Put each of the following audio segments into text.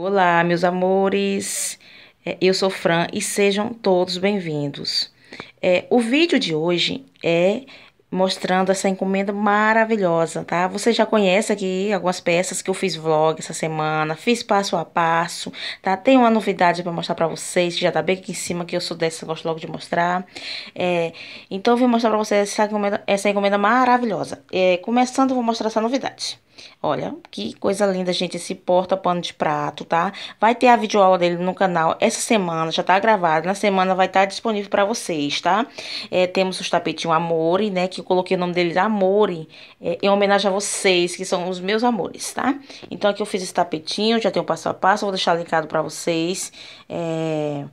Olá, meus amores. É, eu sou Fran e sejam todos bem-vindos. É, o vídeo de hoje é mostrando essa encomenda maravilhosa, tá? Você já conhece aqui algumas peças que eu fiz vlog essa semana, fiz passo a passo, tá? Tem uma novidade para mostrar para vocês, já tá bem aqui em cima que eu sou dessa, gosto logo de mostrar. É, então eu vim mostrar para vocês essa encomenda, essa encomenda maravilhosa. É, começando, eu vou mostrar essa novidade. Olha, que coisa linda, gente, esse porta-pano de prato, tá? Vai ter a videoaula dele no canal essa semana, já tá gravada. Na semana vai estar tá disponível para vocês, tá? É, temos os tapetinhos Amore, né? Que eu coloquei o nome dele Amore, é, em homenagem a vocês, que são os meus amores, tá? Então aqui eu fiz esse tapetinho, já tem o passo a passo, vou deixar linkado para vocês é,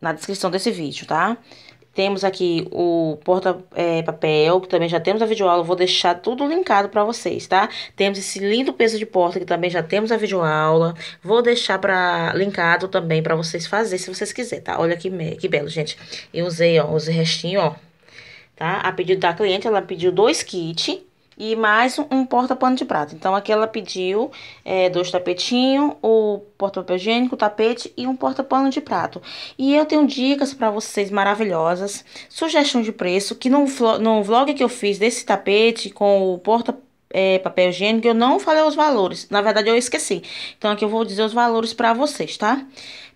na descrição desse vídeo, tá? Tá? Temos aqui o porta-papel, é, que também já temos a videoaula. Vou deixar tudo linkado para vocês, tá? Temos esse lindo peso de porta, que também já temos a videoaula. Vou deixar pra, linkado também para vocês fazer, se vocês quiserem, tá? Olha que, que belo, gente. Eu usei, ó, usei restinho, ó. Tá? A pedido da cliente, ela pediu dois kits e mais um porta-pano de prato. Então, aqui ela pediu é, dois tapetinhos, o porta-papel higiênico, o tapete e um porta-pano de prato. E eu tenho dicas para vocês maravilhosas, sugestão de preço, que no, no vlog que eu fiz desse tapete com o porta é, papel higiênico, eu não falei os valores. Na verdade, eu esqueci. Então, aqui eu vou dizer os valores para vocês, tá?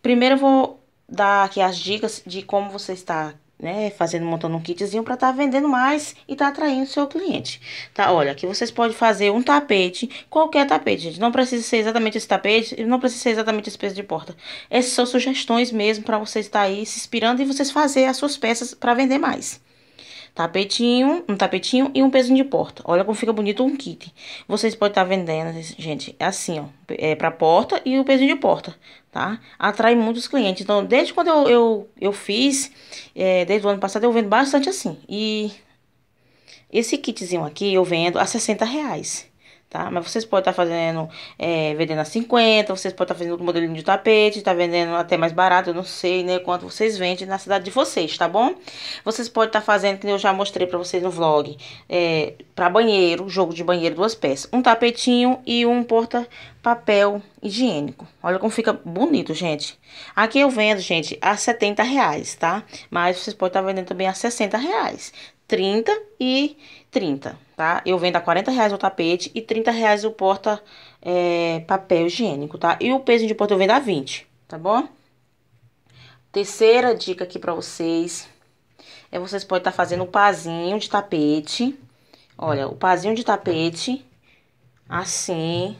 Primeiro, eu vou dar aqui as dicas de como você está né, fazendo, montando um kitzinho para estar tá vendendo mais e tá atraindo seu cliente, tá? Olha, aqui vocês podem fazer um tapete, qualquer tapete, gente, não precisa ser exatamente esse tapete, não precisa ser exatamente esse peso de porta. Essas são sugestões mesmo para vocês estar tá aí se inspirando e vocês fazer as suas peças para vender mais tapetinho, um tapetinho e um peso de porta. Olha como fica bonito um kit. Vocês podem estar tá vendendo, gente, é assim, ó, é pra porta e o peso de porta, tá? Atrai muitos clientes. Então, desde quando eu, eu, eu fiz, é, desde o ano passado, eu vendo bastante assim. E esse kitzinho aqui eu vendo a 60 reais tá? Mas vocês podem estar tá fazendo, é, vendendo a 50, vocês podem estar tá fazendo o modelinho de tapete, tá vendendo até mais barato, eu não sei, né, quanto vocês vendem na cidade de vocês, tá bom? Vocês podem estar tá fazendo, que eu já mostrei pra vocês no vlog, é, pra banheiro, jogo de banheiro, duas peças, um tapetinho e um porta papel higiênico. Olha como fica bonito, gente. Aqui eu vendo, gente, a 70 reais, tá? Mas vocês podem estar tá vendendo também a 60 reais. 30 e 30, tá? Eu vendo a 40 reais o tapete e 30 reais o porta é, papel higiênico, tá? E o peso de porta eu vendo a 20, tá bom? Terceira dica aqui pra vocês é vocês podem estar tá fazendo um pazinho de tapete. Olha, o pazinho de tapete assim,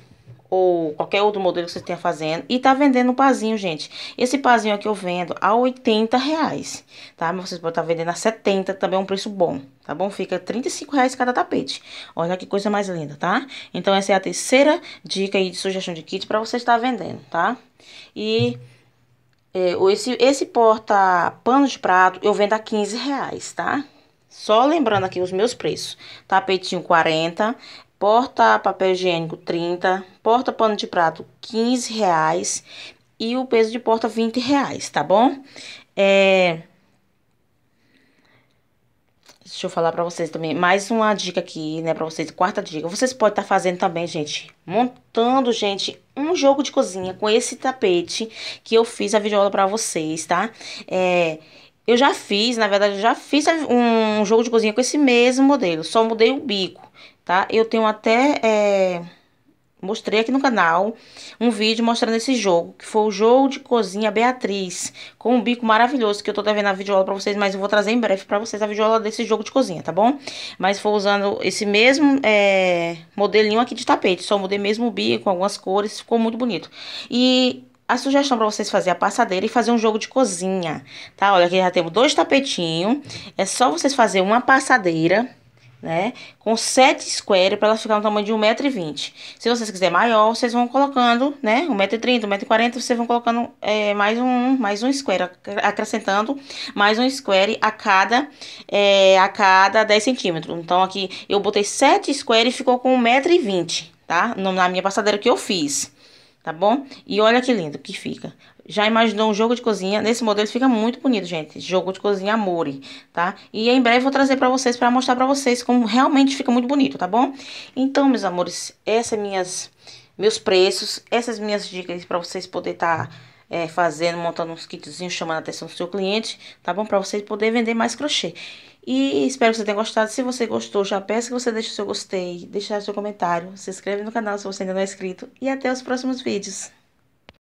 ou qualquer outro modelo que você tenha fazendo, e tá vendendo um pazinho, gente. Esse pazinho aqui eu vendo a 80 reais, tá? Mas vocês podem estar tá vendendo a 70, também é um preço bom, tá bom? Fica 35 reais cada tapete. Olha que coisa mais linda, tá? Então, essa é a terceira dica aí de sugestão de kit para você estar vendendo, tá? E... É, esse, esse porta pano de prato eu vendo a 15 reais, tá? Só lembrando aqui os meus preços. Tapetinho 40, porta papel higiênico 30, porta pano de prato 15 reais e o peso de porta 20 reais, tá bom? É... Deixa eu falar pra vocês também, mais uma dica aqui, né, pra vocês, quarta dica. Vocês podem estar tá fazendo também, gente, montando, gente, um jogo de cozinha com esse tapete que eu fiz a videoaula pra vocês, tá? É... Eu já fiz, na verdade, eu já fiz um jogo de cozinha com esse mesmo modelo, só mudei o bico tá? Eu tenho até... É, mostrei aqui no canal um vídeo mostrando esse jogo, que foi o jogo de cozinha Beatriz, com um bico maravilhoso, que eu tô devendo a videoaula pra vocês, mas eu vou trazer em breve pra vocês a videoaula desse jogo de cozinha, tá bom? Mas foi usando esse mesmo é, modelinho aqui de tapete, só mudei mesmo o bico, algumas cores, ficou muito bonito. E a sugestão para vocês fazer a passadeira e fazer um jogo de cozinha, tá? Olha, aqui já temos dois tapetinhos, é só vocês fazer uma passadeira né? Com 7 square para ela ficar no tamanho de 1,20m. Se vocês quiserem maior, vocês vão colocando, né? 1,30m, 1,40m, vocês vão colocando é, mais um mais um square, acrescentando mais um square a cada, é, a cada 10 centímetros. Então, aqui eu botei 7 square e ficou com 1,20m, tá? Na minha passadeira que eu fiz tá bom? E olha que lindo que fica. Já imaginou um jogo de cozinha? Nesse modelo fica muito bonito, gente. Jogo de cozinha Amore, tá? E em breve vou trazer pra vocês, pra mostrar pra vocês como realmente fica muito bonito, tá bom? Então, meus amores, essas minhas... Meus preços, essas minhas dicas pra vocês poderem estar... Tá é, fazendo, montando uns kitzinhos, chamando a atenção do seu cliente, tá bom? Para vocês poderem vender mais crochê. E espero que você tenha gostado. Se você gostou, já peço que você deixe o seu gostei, deixe o seu comentário, se inscreve no canal se você ainda não é inscrito. E até os próximos vídeos.